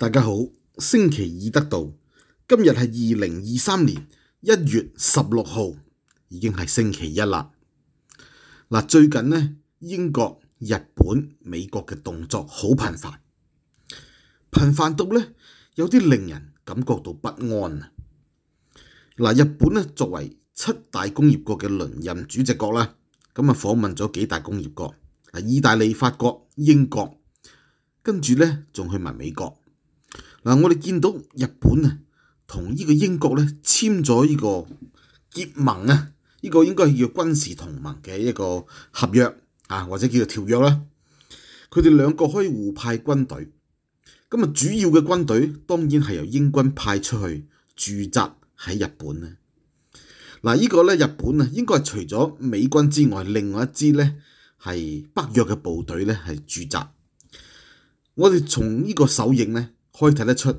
大家好，星期二得到今日系二零二三年一月十六号，已经系星期一啦。嗱，最近呢，英国、日本、美国嘅动作好频繁，频繁到呢，有啲令人感觉到不安啊！嗱，日本呢，作为七大工业国嘅轮任主席国啦，咁啊访问咗几大工业国，意大利、法国、英国，跟住呢，仲去埋美国。嗱，我哋見到日本啊，同呢個英國咧簽咗呢個結盟啊，呢個應該係叫軍事同盟嘅一個合約啊，或者叫做條約啦。佢哋兩個可以互派軍隊，咁啊，主要嘅軍隊當然係由英軍派出去駐扎喺日本啦。嗱，呢個咧日本啊，應該係除咗美軍之外，另外一支咧係北約嘅部隊咧係駐扎。我哋從呢個首映咧。可以睇得出，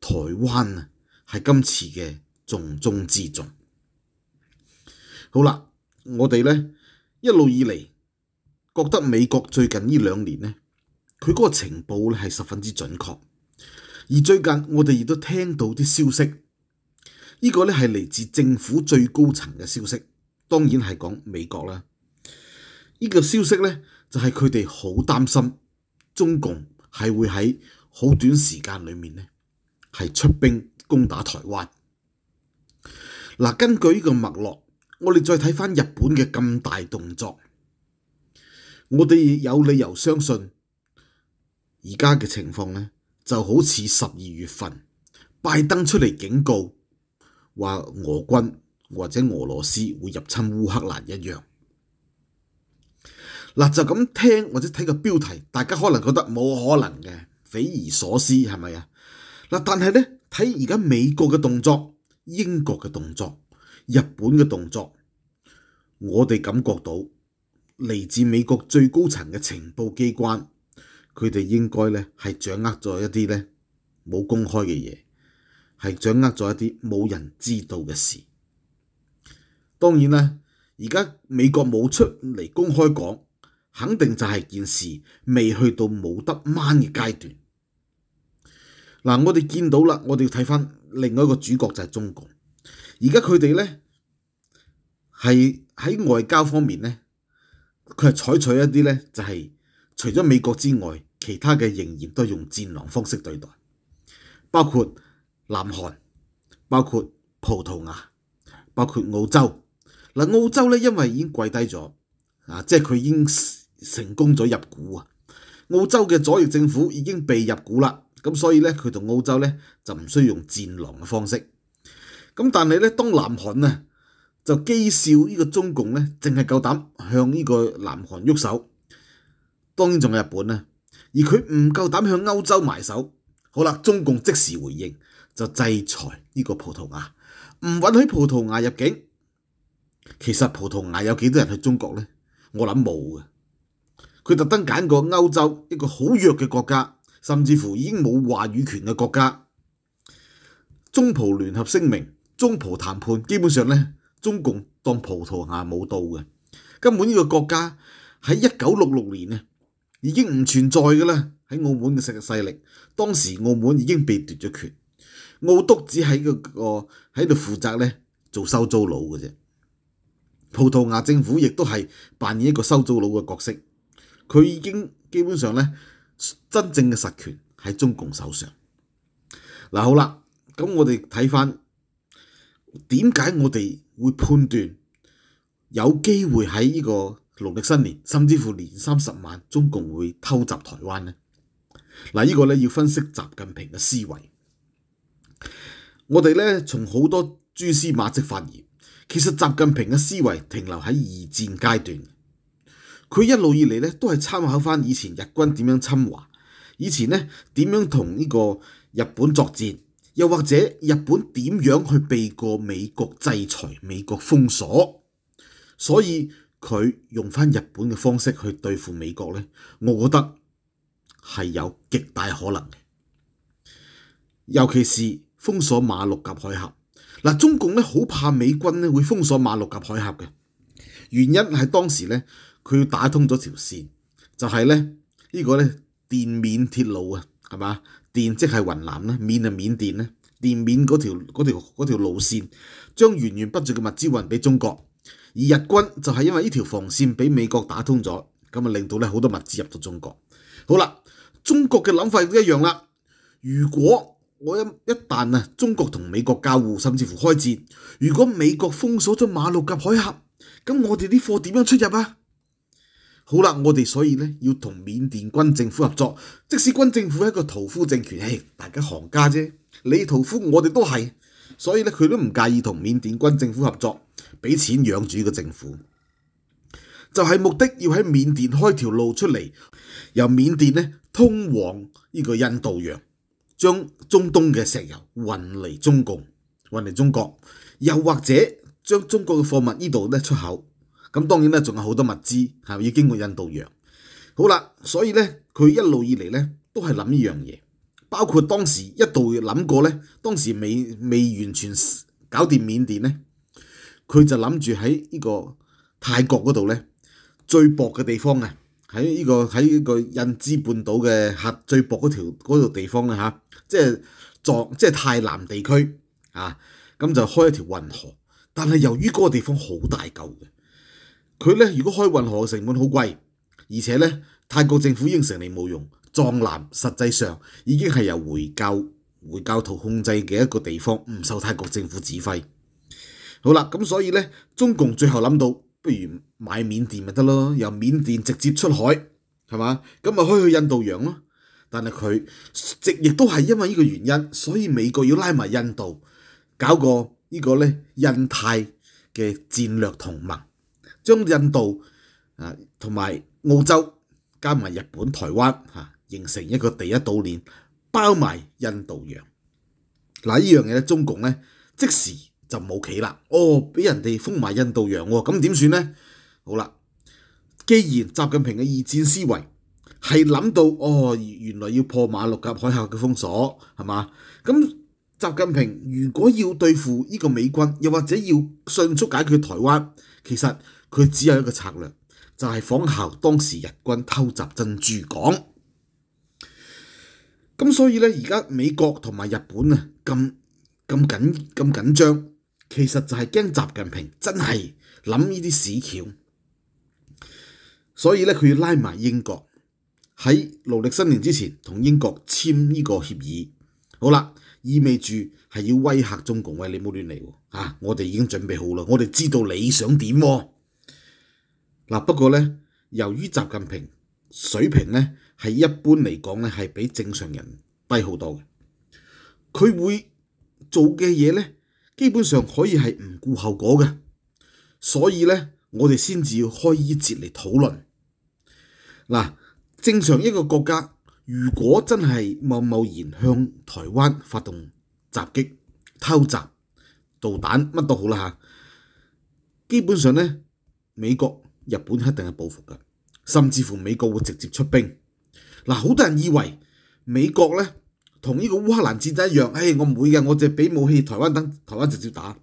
台灣啊係今次嘅重中之重。好啦，我哋咧一路以嚟覺得美國最近呢兩年咧，佢嗰個情報咧係十分之準確。而最近我哋亦都聽到啲消息，呢個咧係嚟自政府最高層嘅消息，當然係講美國啦。呢個消息咧就係佢哋好擔心中共係會喺。好短時間裏面呢，係出兵攻打台灣。嗱，根據呢個脈絡，我哋再睇翻日本嘅咁大動作，我哋有理由相信而家嘅情況呢，就好似十二月份拜登出嚟警告話俄軍或者俄羅斯會入侵烏克蘭一樣。嗱，就咁聽或者睇個標題，大家可能覺得冇可能嘅。匪夷所思，系咪啊？嗱，但系咧，睇而家美國嘅動作、英國嘅動作、日本嘅動作，我哋感覺到嚟自美國最高層嘅情報機關，佢哋應該咧係掌握咗一啲咧冇公開嘅嘢，係掌握咗一啲冇人知道嘅事。當然啦，而家美國冇出嚟公開講，肯定就係件事未去到冇得掹嘅階段。嗱，我哋見到啦，我哋要睇翻另外一個主角就係中共。而家佢哋咧係喺外交方面咧，佢係採取一啲咧就係除咗美國之外，其他嘅仍然都用戰狼方式對待，包括南韓、包括葡萄牙、包括澳洲。嗱，澳洲咧因為已經跪低咗啊，即係佢已經成功咗入股啊。澳洲嘅左翼政府已經被入股啦。咁所以咧，佢同澳洲咧就唔需要用戰狼嘅方式。咁但係咧，當南韓啊就讥笑呢個中共咧，淨係夠膽向呢個南韓喐手。當然仲有日本啊，而佢唔夠膽向歐洲埋手。好啦，中共即時回應就制裁呢個葡萄牙，唔允許葡萄牙入境。其實葡萄牙有幾多人去中國咧？我諗冇嘅。佢特登揀個歐洲一個好弱嘅國家。甚至乎已經冇話語權嘅國家，中葡聯合聲明、中葡談判，基本上咧，中共當葡萄牙冇到嘅。根本呢個國家喺一九六六年咧已經唔存在嘅啦。喺澳門嘅成势勢力，當時澳門已經被奪咗權，澳督只喺个喺度負責咧做收租佬嘅啫。葡萄牙政府亦都係扮演一個收租佬嘅角色，佢已經基本上咧。真正嘅實權喺中共手上。嗱好啦，咁我哋睇翻點解我哋會判斷有機會喺呢個農歷新年，甚至乎年三十晚，中共會偷襲台灣呢？嗱，呢個咧要分析習近平嘅思維。我哋咧從好多蛛絲馬跡發現，其實習近平嘅思維停留喺二戰階段。佢一路以嚟咧都係參考翻以前日軍點樣侵華，以前咧點樣同呢個日本作戰，又或者日本點樣去避過美國制裁、美國封鎖，所以佢用翻日本嘅方式去對付美國咧，我覺得係有極大可能嘅。尤其是封鎖馬六甲海峽，嗱中共咧好怕美軍咧會封鎖馬六甲海峽嘅原因係當時咧。佢要打通咗條線，就係咧呢個咧滇緬鐵路啊，係嘛？電即係雲南啦，緬啊緬甸啦，電緬嗰條嗰條嗰條路線，將源源不絕嘅物資運俾中國。而日軍就係因為呢條防線俾美國打通咗，咁啊令到咧好多物資入到中國。好啦，中國嘅諗法都一樣啦。如果我一一旦啊中國同美國交互，甚至乎開戰，如果美國封鎖咗馬六甲海峽，咁我哋啲貨點樣出入啊？好啦，我哋所以咧要同缅甸军政府合作，即使军政府系一个屠夫政权，唉，大家行家啫，你屠夫我哋都系，所以咧佢都唔介意同缅甸军政府合作，俾钱养呢个政府，就系目的要喺缅甸开条路出嚟，由缅甸呢通往呢个印度洋，将中东嘅石油运嚟中共，运嚟中国，又或者将中国嘅货物呢度咧出口。咁當然咧，仲有好多物資嚇，要經過印度洋。好啦，所以咧，佢一路以嚟咧都係諗呢樣嘢，包括當時一度諗過咧，當時未未完全搞掂緬甸咧，佢就諗住喺呢個泰國嗰度咧最薄嘅地方啊，喺呢個喺呢個印支半島嘅核最薄嗰條嗰度地方咧嚇，即係撞即係泰南地區啊，咁就開一條運河，但係由於嗰個地方好大嚿嘅。佢咧，如果開運河嘅成本好貴，而且咧，泰國政府應承你冇用。藏南實際上已經係由回教回教徒控制嘅一個地方，唔受泰國政府指揮。好啦，咁所以咧，中共最後諗到不如買緬甸咪得咯，由緬甸直接出海係嘛，咁咪可以去印度洋咯。但係佢直亦都係因為呢個原因，所以美國要拉埋印度搞個呢個咧印泰嘅戰略同盟。將印度啊同埋澳洲加埋日本、台灣嚇形成一個第一島鏈，包埋印度洋。嗱，依樣嘢咧，中共咧即時就冇企啦。哦，俾人哋封埋印度洋喎，咁點算咧？好啦，既然習近平嘅二戰思維係諗到，哦，原來要破馬六甲海峽嘅封鎖，係嘛？咁習近平如果要對付呢個美軍，又或者要迅速解決台灣，其實佢只有一個策略，就係仿效當時日軍偷襲珍珠港。咁所以咧，而家美國同埋日本啊，咁咁緊咁張，其實就係驚習近平真係諗呢啲屎橋。所以咧，佢要拉埋英國喺農力新年之前同英國簽呢個協議。好啦，意味住係要威嚇中共喂，你冇亂嚟喎我哋已經準備好啦，我哋知道你想點喎。嗱，不過咧，由於習近平水平咧係一般嚟講咧係比正常人低好多嘅，佢會做嘅嘢咧基本上可以係唔顧後果嘅，所以咧我哋先至要開議節嚟討論。嗱，正常一個國家如果真係冒冒然向台灣發動襲擊、偷襲、導彈乜都好啦嚇，基本上咧美國。日本一定系報復㗎，甚至乎美國會直接出兵。嗱，好多人以為美國咧同呢個烏克蘭戰爭一樣，唉，我唔會嘅，我淨係俾武器台灣等台灣直接打。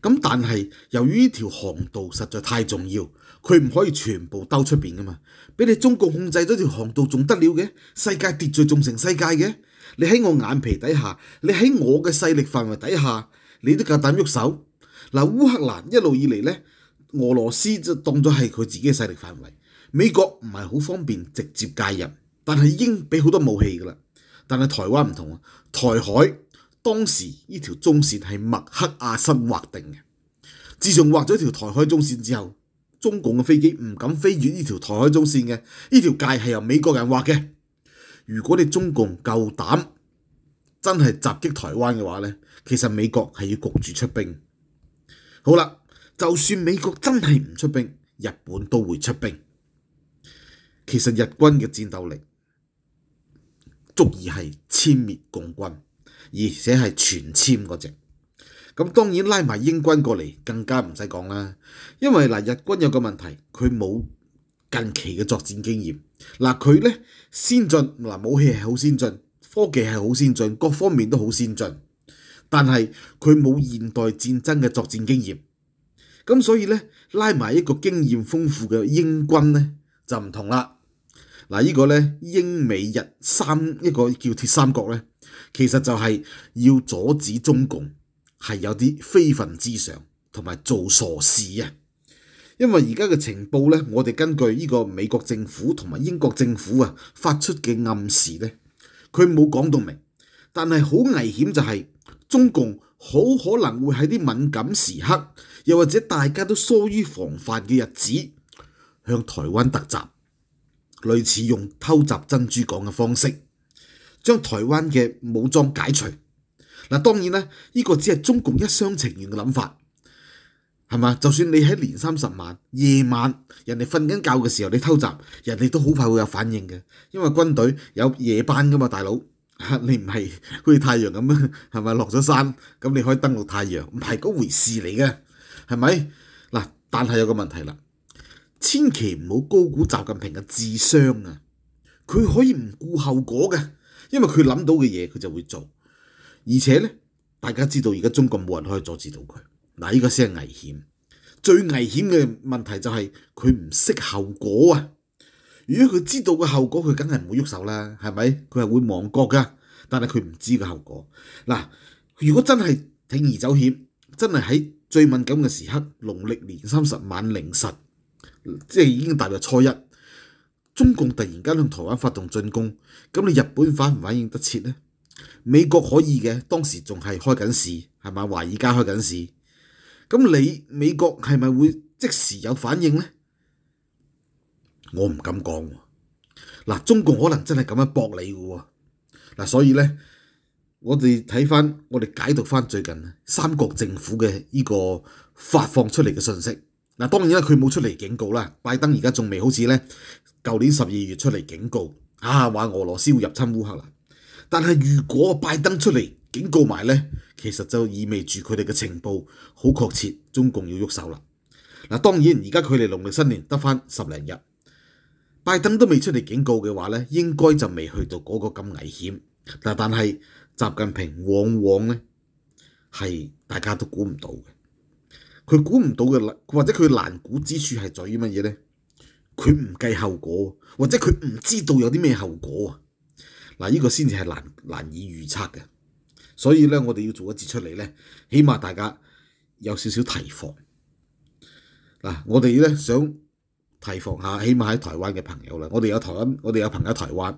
咁但係由於呢條航道實在太重要，佢唔可以全部兜出邊㗎嘛，俾你中國控制咗條航道仲得了嘅？世界秩序仲成世界嘅？你喺我眼皮底下，你喺我嘅勢力範圍底下，你都夠膽喐手？嗱，烏克蘭一路以嚟咧。俄羅斯就當咗係佢自己嘅勢力範圍，美國唔係好方便直接介入，但係已經俾好多武器噶啦。但係台灣唔同啊，台海當時呢條中線係麥克阿瑟劃定嘅。自從劃咗條台海中線之後，中共嘅飛機唔敢飛越呢條台海中線嘅。呢條界係由美國人劃嘅。如果你中共夠膽真係襲擊台灣嘅話咧，其實美國係要焗住出兵。好啦。就算美國真係唔出兵，日本都會出兵。其實日軍嘅戰鬥力足以係殲滅共軍，而且係全殲嗰只。咁當然拉埋英軍過嚟更加唔使講啦。因為嗱，日軍有個問題，佢冇近期嘅作戰經驗。嗱，佢咧先進嗱武器係好先進，科技係好先進，各方面都好先進，但係佢冇現代戰爭嘅作戰經驗。咁所以咧，拉埋一個經驗豐富嘅英軍咧，就唔同啦。嗱，呢個咧，英美日三一個叫鐵三角咧，其實就係要阻止中共係有啲非分之想同埋做傻事啊。因為而家嘅情報咧，我哋根據呢個美國政府同埋英國政府啊發出嘅暗示咧，佢冇講到明，但係好危險就係中共。好可能會喺啲敏感時刻，又或者大家都疏於防範嘅日子，向台灣突袭，類似用偷襲珍珠港嘅方式，將台灣嘅武裝解除。嗱，當然啦，呢個只係中共一相情願嘅諗法，係嘛？就算你喺年三十晚夜晚，人哋瞓緊覺嘅時候，你偷襲，人哋都好快會有反應嘅，因為軍隊有夜班噶嘛，大佬。你唔係似太陽咁啊，係咪落咗山咁？你可以登錄太陽，唔係嗰回事嚟嘅，係咪？嗱，但係有個問題啦，千祈唔好高估習近平嘅智商啊！佢可以唔顧後果嘅，因為佢諗到嘅嘢佢就會做。而且咧，大家知道而家中國冇人可以阻止到佢。嗱，依個先係危險。最危險嘅問題就係佢唔識後果啊！如果佢知道個後果，佢梗係唔會喐手啦，係咪？佢係會亡國嘅，但係佢唔知個後果。嗱，如果真係挺而走險，真係喺最敏感嘅時刻，農曆年三十晚零晨，即係已經踏入初一，中共突然間向台灣發動進攻，咁你日本反唔反應得切呢？美國可以嘅，當時仲係開緊市，係咪？華爾街開緊市，咁你美國係咪會即時有反應呢？我唔敢講嗱，中共可能真係咁樣搏你嘅喎嗱，所以咧，我哋睇翻我哋解讀翻最近三國政府嘅呢個發放出嚟嘅信息嗱，當然啦，佢冇出嚟警告啦。拜登而家仲未好似咧舊年十二月出嚟警告啊，話俄羅斯會入侵烏克蘭。但係如果拜登出嚟警告埋咧，其實就意味住佢哋嘅情報好確切，中共要喐手啦嗱。當然而家佢哋農历新年得翻十零日。拜登都未出嚟警告嘅话咧，应该就未去到嗰个咁危险。嗱，但系习近平往往咧系大家都估唔到嘅，佢估唔到嘅或者佢难估之处系在于乜嘢咧？佢唔计后果，或者佢唔知道有啲咩后果啊！嗱，呢个先至系难难以预测嘅。所以咧，我哋要做一次出嚟咧，起码大家有少少提防。嗱，我哋咧想。提防下，起碼喺台灣嘅朋友啦，我哋有台灣，我哋有朋友台灣，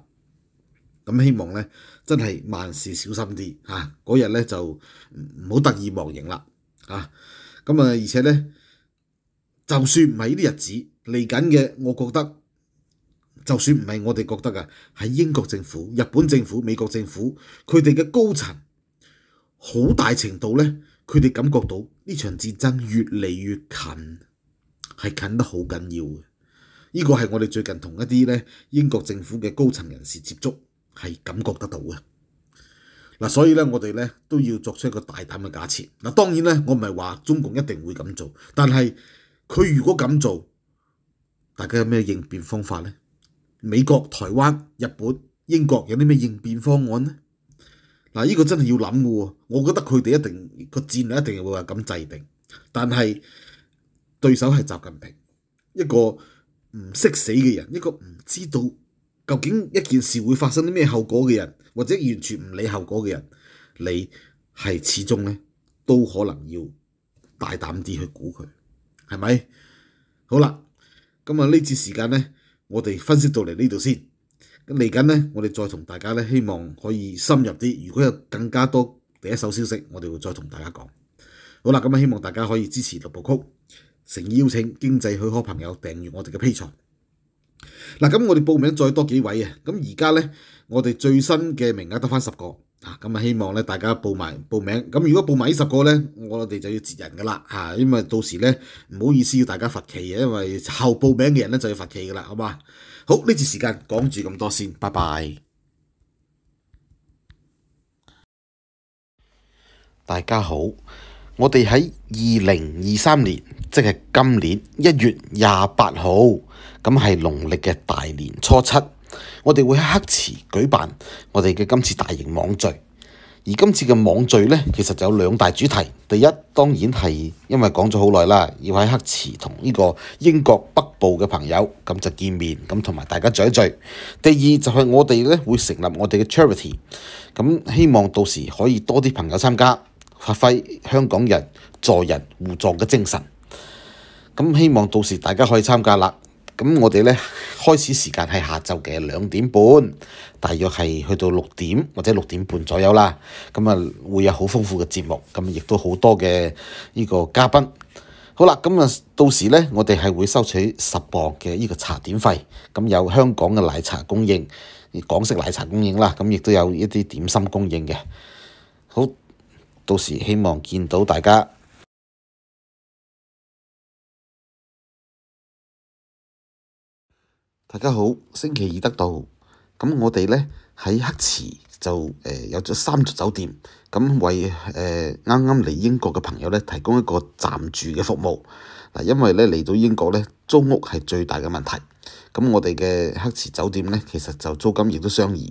咁希望咧，真係萬事小心啲嚇。嗰日咧就唔好得意忘形啦嚇。咁啊，而且咧，就算唔係呢啲日子嚟緊嘅，我覺得就算唔係我哋覺得啊，喺英國政府、日本政府、美國政府，佢哋嘅高層好大程度咧，佢哋感覺到呢場戰爭越嚟越近，係近得好緊要嘅。呢個係我哋最近同一啲咧英國政府嘅高層人士接觸，係感覺得到嘅。嗱，所以咧我哋咧都要作出一個大膽嘅假設。嗱，當然咧我唔係話中共一定會咁做，但係佢如果咁做，大家有咩應變方法咧？美國、台灣、日本、英國有啲咩應變方案咧？嗱，依個真係要諗嘅喎。我覺得佢哋一定個戰略一定會話咁制定，但係對手係習近平一個。唔识死嘅人，一个唔知道究竟一件事会发生啲咩后果嘅人，或者完全唔理后果嘅人，你系始终咧都可能要大胆啲去估佢，系咪？好啦，咁啊呢节时间咧，我哋分析到嚟呢度先。咁嚟紧咧，我哋再同大家咧，希望可以深入啲。如果有更加多第一手消息，我哋会再同大家讲。好啦，咁啊，希望大家可以支持六部曲。诚邀請經濟許可朋友訂閱我哋嘅 P 台。嗱，咁我哋報名再多幾位啊。咁而家咧，我哋最新嘅名額得翻十個啊。咁啊，希望咧大家報埋報名。咁如果報埋呢十個呢，我哋就要截人噶啦嚇，因為到時呢，唔好意思要大家罰企嘅，因為後報名嘅人呢就要罰企噶啦，好嘛？好呢次時間講住咁多先，拜拜。大家好。我哋喺二零二三年，即系今年一月廿八号，咁系农历嘅大年初七，我哋会喺黑池举办我哋嘅今次大型网聚。而今次嘅网聚咧，其实就有两大主题。第一当然系因为讲咗好耐啦，要喺黑池同呢个英国北部嘅朋友咁就见面，咁同埋大家聚一聚。第二就系我哋咧会成立我哋嘅 charity，咁希望到时可以多啲朋友参加。發揮香港人助人互助嘅精神，咁希望到時大家可以參加啦。咁我哋咧開始時間係下晝嘅兩點半，大約係去到六點或者六點半左右啦。咁啊，會有好豐富嘅節目，咁亦都好多嘅呢個嘉賓。好啦，咁啊到時咧，我哋係會收取十磅嘅呢個茶點費，咁有香港嘅奶茶供應，港式奶茶供應啦，咁亦都有一啲點心供應嘅，好。到時希望見到大家。大家好，星期二得到咁我哋咧喺黑池就誒有咗三座酒店，咁為啱啱嚟英國嘅朋友咧提供一個暫住嘅服務。嗱，因為咧嚟到英國咧租屋係最大嘅問題，咁我哋嘅黑池酒店咧其實就租金亦都相宜。